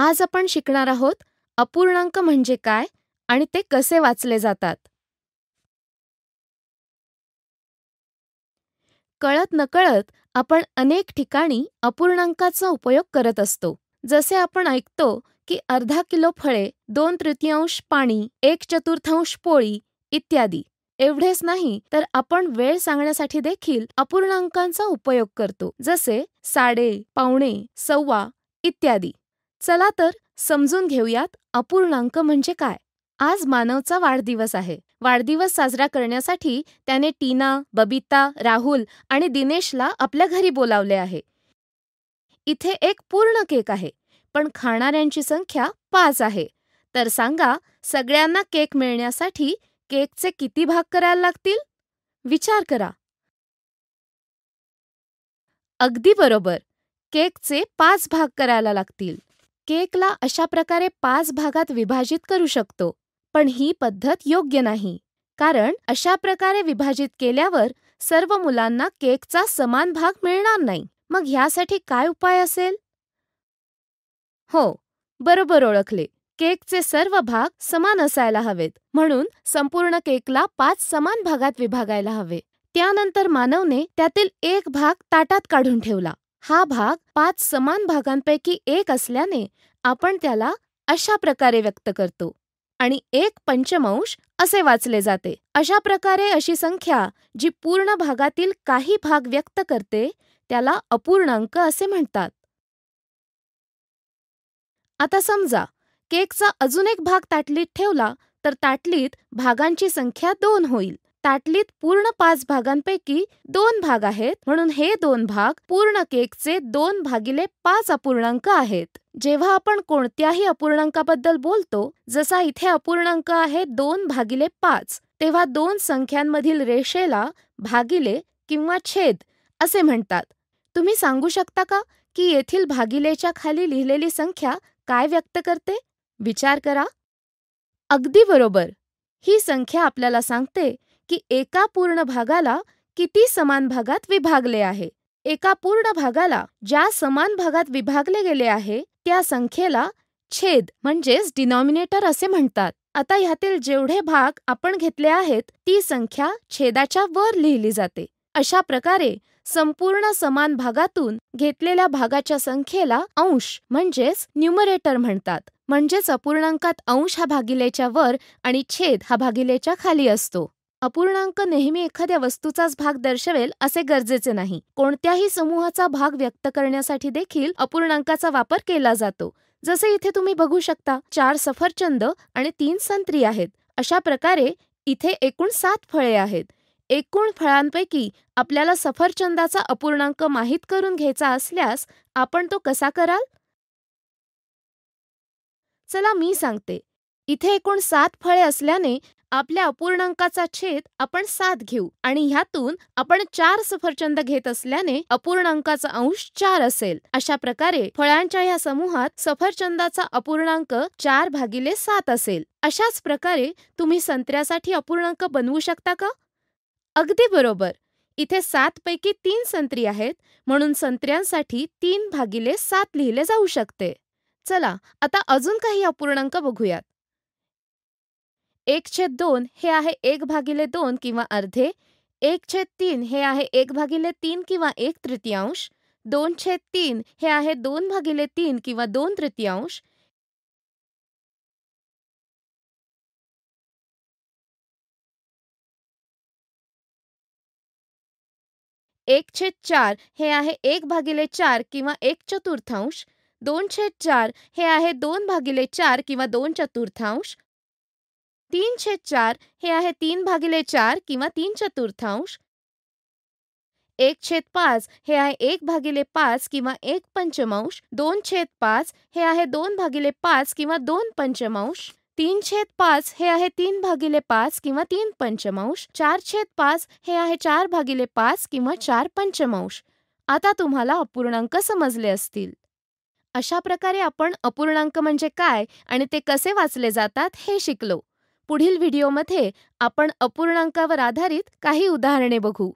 आज आपण शिकणार आहोत अपूर्णांक म्हणजे काय आणि ते कसे वाचले जातात कळत नकळत आपण अनेक ठिकाणी अपूर्णांकाचा उपयोग करत असतो जसे आपण ऐकतो की अर्धा किलो फळे दोन तृतीयांश पाणी एक चतुर्थांश पोळी इत्यादी एवढेच नाही तर आपण वेळ सांगण्यासाठी देखील अपूर्णांकांचा उपयोग करतो जसे साडे पावणे सव्वा इत्यादी चला तर समजून घेऊयात अपूर्णांक म्हणजे काय आज मानवचा वाढदिवस आहे वाढदिवस साजरा करण्यासाठी त्याने टीना बबिता राहुल आणि दिनेशला आपल्या घरी बोलावले आहे इथे एक पूर्ण केक आहे पण खाणाऱ्यांची संख्या पाच आहे तर सांगा सगळ्यांना केक मिळण्यासाठी केकचे किती भाग करायला लागतील विचार करा अगदी बरोबर केकचे पाच भाग करायला लागतील केकला अशा प्रकारे पाच भागात विभाजित करू शकतो पण ही पद्धत योग्य नाही कारण अशा प्रकारे विभाजित केल्यावर सर्व मुलांना केकचा समान भाग मिळणार नाही मग ह्यासाठी काय उपाय असेल हो बरोबर ओळखले केकचे सर्व भाग समान असायला हवेत म्हणून संपूर्ण केकला पाच समान भागात विभागायला हवे त्यानंतर मानवने त्यातील एक भाग ताटात काढून ठेवला हा भाग पाच समान भागांपैकी एक असल्याने आपण त्याला अशा प्रकारे व्यक्त करतो आणि एक पंचमांश असे वाचले जाते अशा प्रकारे अशी संख्या जी पूर्ण भागातील काही भाग व्यक्त करते त्याला अपूर्णांक असे म्हणतात आता समजा केकचा अजून एक भाग ताटलीत ठेवला तर ताटलीत भागांची संख्या दोन होईल ताटलीत पूर्ण पाच भागांपैकी दोन भाग आहेत म्हणून हे दोन भाग पूर्ण केकचे दोन भागिले पाच अपूर्णांक आहेत जेव्हा आपण कोणत्याही अपूर्णांकाबद्दल बोलतो जसा इथे अपूर्णांक आहे दोन भागिले पाच तेव्हा दोन संख्यांमधील रेषेला भागिले किंवा छेद असे म्हणतात तुम्ही सांगू शकता का की येथील भागिलेच्या खाली लिहिलेली संख्या काय व्यक्त करते विचार करा अगदी बरोबर ही संख्या आपल्याला सांगते की एका पूर्ण भागाला किती समान भागात विभागले आहे एका पूर्ण भागाला ज्या समान भागात विभागले गेले आहे त्या संख्येला छेद म्हणजेच डिनॉमिनेटर असे म्हणतात आता ह्यातील जेवढे भाग आपण घेतले आहेत ती संख्या छेदाच्या वर लिहिली जाते अशा प्रकारे संपूर्ण समान भागातून घेतलेल्या भागाच्या संख्येला अंश म्हणजेच न्युमरेटर म्हणतात म्हणजेच अपूर्णांकात अंश हा भागिलेच्या वर आणि छेद हा भागिलेच्या खाली असतो अपूर्णांक नेहमी एखाद्या वस्तूचाच भाग दर्शवेल असे गरजेचे नाही कोणत्याही समूहाचा भाग व्यक्त करण्यासाठी देखील अपूर्णांकाचा वापर केला जातो जसे इथे तुम्ही बघू शकता चार सफरचंद आणि तीन संत्री आहेत अशा प्रकारे इथे एकूण सात फळे आहेत एकूण फळांपैकी आपल्याला सफरचंदाचा अपूर्णांक माहीत करून घ्यायचा असल्यास आपण तो कसा कराल चला मी सांगते इथे एकूण सात फळे असल्याने आपल्या अपूर्णांकाचा छेद आपण सात घेऊ आणि ह्यातून आपण चार सफरचंद घेत असल्याने अपूर्णांकाचा अंश चार असेल अशा प्रकारे फळांच्या या समूहात सफरचंदाचा अपूर्णांक चार भागिले सात असेल अशाच प्रकारे तुम्ही संत्र्यासाठी अपूर्णांक बनवू शकता का अगदी बरोबर इथे सात पैकी तीन संत्री आहेत म्हणून संत्र्यांसाठी तीन भागिले सात लिहिले जाऊ शकते चला आता अजून काही अपूर्णांक बघूयात एक छेद दोन हे आहे एक भागिले दोन किंवा अर्धे एक छेद तीन हे आहे एक भागिले तीन किंवा एक तृतीयांश दोन छेद तीन हे आहे दोन भागिले तीन किंवा दोन तृतीयांश एक छेद चार हे आहे एक भागिले चार किंवा एक चतुर्थांश दोन छेद चार हे आहे दोन भागिले चार किंवा दोन चतुर्थांश तीन छेद चार हे आहे तीन भागिले चार किंवा तीन चतुर्थांश एक छेद पाच हे आहे एक भागिले पाच किंवा एक पंचमांश दोन छेद पाच हे आहे दोन भागिले पाच किंवा दोन पंचमांश तीन छेद पाच हे आहे तीन भागिले पाच किंवा तीन पंचमांश चार छेद पाच हे आहे चार भागिले पाच किंवा चार पंचमांश आता तुम्हाला अपूर्णांक समजले असतील अशा प्रकारे आपण अपूर्णांक म्हणजे काय आणि ते कसे वाचले जातात हे शिकलो पुढील व्हिडिओमध्ये आपण अपूर्णांकावर आधारित काही उदाहरणे बघू